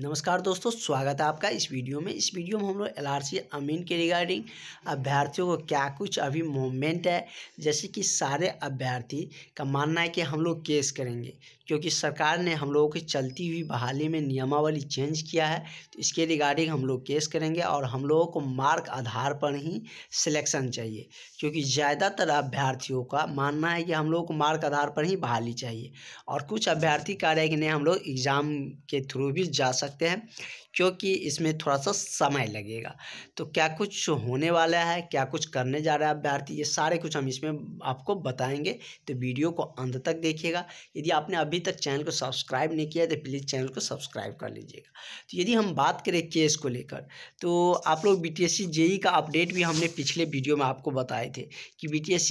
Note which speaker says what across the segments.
Speaker 1: नमस्कार दोस्तों स्वागत है आपका इस वीडियो में इस वीडियो में हम लोग एल आर सी अमीन के रिगार्डिंग अभ्यर्थियों को क्या कुछ अभी मोमेंट है जैसे कि सारे अभ्यर्थी का मानना है कि हम लोग केस करेंगे क्योंकि सरकार ने हम लोगों की चलती हुई बहाली में नियमावली चेंज किया है तो इसके रिगार्डिंग हम लोग केस करेंगे और हम लोगों को मार्क आधार पर ही सिलेक्शन चाहिए क्योंकि ज़्यादातर अभ्यर्थियों का मानना है कि हम लोगों को मार्क आधार पर ही बहाली चाहिए और कुछ अभ्यर्थी कह रहे हैं कि नहीं हम लोग एग्ज़ाम के थ्रू भी जा सकते हैं क्योंकि इसमें थोड़ा सा समय लगेगा तो क्या कुछ होने वाला है क्या कुछ करने जा रहा है अभ्यर्थी ये सारे कुछ हम इसमें आपको बताएंगे तो वीडियो को अंत तक देखिएगा यदि आपने अभी तक चैनल को सब्सक्राइब नहीं किया है तो प्लीज़ चैनल को सब्सक्राइब कर लीजिएगा तो यदि हम बात करें केस को लेकर तो आप लोग बी टी एस का अपडेट भी हमने पिछले वीडियो में आपको बताए थे कि बी टी एस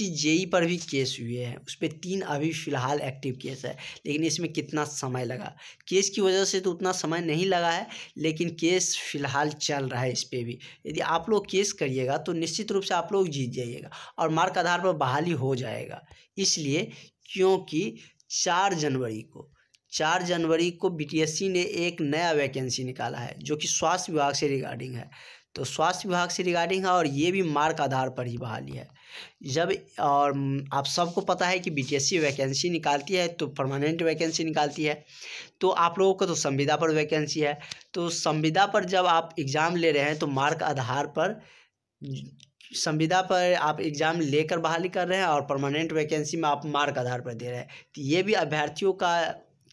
Speaker 1: पर भी केस हुए हैं उस पर तीन अभी फ़िलहाल एक्टिव केस है लेकिन इसमें कितना समय लगा केस की वजह से तो उतना समय नहीं लगा है लेकिन केस फ़िलहाल चल रहा है इस पर भी यदि आप लोग केस करिएगा तो निश्चित रूप से आप लोग जीत जाइएगा और मार्क आधार पर बहाली हो जाएगा इसलिए क्योंकि चार जनवरी को चार जनवरी को बीटीएससी ने एक नया वैकेंसी निकाला है जो कि स्वास्थ्य विभाग से रिगार्डिंग है तो स्वास्थ्य विभाग से रिगार्डिंग है और ये भी मार्क आधार पर ही बहाली है जब और आप सबको पता है कि बीटीएससी वैकेंसी निकालती है तो परमानेंट वैकेंसी निकालती है तो आप लोगों को तो संविदा पर वैकेंसी है तो संविदा पर जब आप एग्ज़ाम ले रहे हैं तो मार्क आधार पर संविदा पर आप एग्ज़ाम लेकर बहाली कर रहे हैं और परमानेंट वैकेंसी में आप मार्क आधार पर दे रहे हैं तो ये भी अभ्यर्थियों का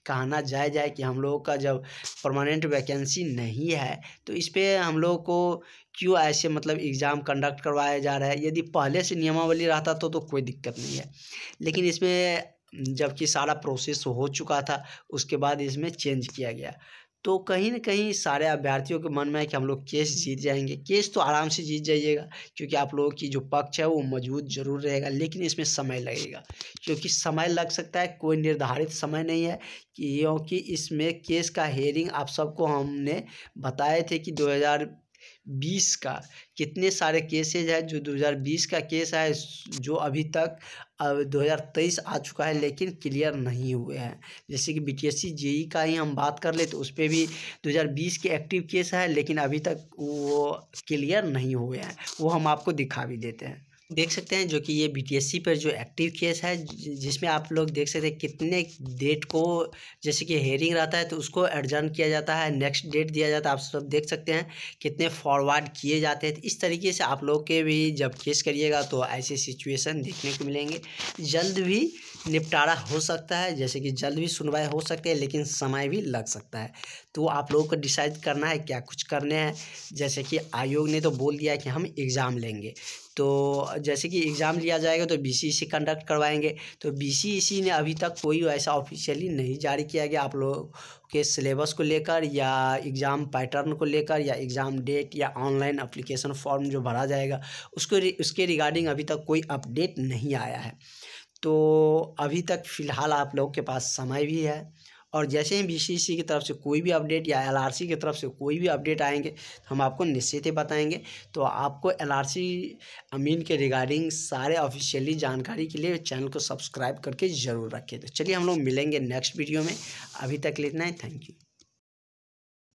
Speaker 1: कहना जाए जाए कि हम लोगों का जब परमानेंट वैकेंसी नहीं है तो इस पर हम लोगों को क्यों ऐसे मतलब एग्ज़ाम कंडक्ट करवाया जा रहा है यदि पहले से नियमावली रहता तो तो कोई दिक्कत नहीं है लेकिन इसमें जबकि सारा प्रोसेस हो चुका था उसके बाद इसमें चेंज किया गया तो कहीं ना कहीं सारे अभ्यर्थियों के मन में है कि हम लोग केस जीत जाएंगे केस तो आराम से जीत जाइएगा क्योंकि आप लोगों की जो पक्ष है वो मजबूत जरूर रहेगा लेकिन इसमें समय लगेगा क्योंकि समय लग सकता है कोई निर्धारित समय नहीं है क्योंकि इसमें केस का हेयरिंग आप सबको हमने बताए थे कि दो बीस का कितने सारे केसेज है जो 2020 का केस है जो अभी तक अब 2023 आ चुका है लेकिन क्लियर नहीं हुए हैं जैसे कि बीटीएससी जेई e का ही हम बात कर ले तो उस पर भी 2020 के एक्टिव केस है लेकिन अभी तक वो क्लियर नहीं हुए हैं वो हम आपको दिखा भी देते हैं देख सकते हैं जो कि ये बीटीएससी पर जो एक्टिव केस है जिसमें आप लोग देख सकते हैं कितने डेट को जैसे कि हेयरिंग रहता है तो उसको एडजर्न किया जाता है नेक्स्ट डेट दिया जाता है आप सब देख सकते हैं कितने फॉरवर्ड किए जाते हैं तो इस तरीके से आप लोग के भी जब केस करिएगा तो ऐसे सिचुएशन देखने को मिलेंगे जल्द भी निपटारा हो सकता है जैसे कि जल्द भी सुनवाई हो सकती है लेकिन समय भी लग सकता है तो आप लोगों को डिसाइड करना है क्या कुछ करने हैं जैसे कि आयोग ने तो बोल दिया है कि हम एग्ज़ाम लेंगे तो जैसे कि एग्ज़ाम लिया जाएगा तो बी सी कंडक्ट करवाएंगे तो बी सी ने अभी तक कोई ऐसा ऑफिशियली नहीं जारी किया गया आप लोग के सिलेबस को लेकर या एग्ज़ाम पैटर्न को लेकर या एग्ज़ाम डेट या ऑनलाइन अप्लीकेशन फॉर्म जो भरा जाएगा उसको उसके रिगार्डिंग अभी तक कोई अपडेट नहीं आया है तो अभी तक फ़िलहाल आप लोगों के पास समय भी है और जैसे ही बीसीसी की तरफ से कोई भी अपडेट या एलआरसी की तरफ से कोई भी अपडेट आएंगे तो हम आपको निश्चित ही बताएंगे तो आपको एलआरसी अमीन के रिगार्डिंग सारे ऑफिशियली जानकारी के लिए चैनल को सब्सक्राइब करके ज़रूर रखें तो चलिए हम लोग मिलेंगे नेक्स्ट वीडियो में अभी तक लेना है थैंक यू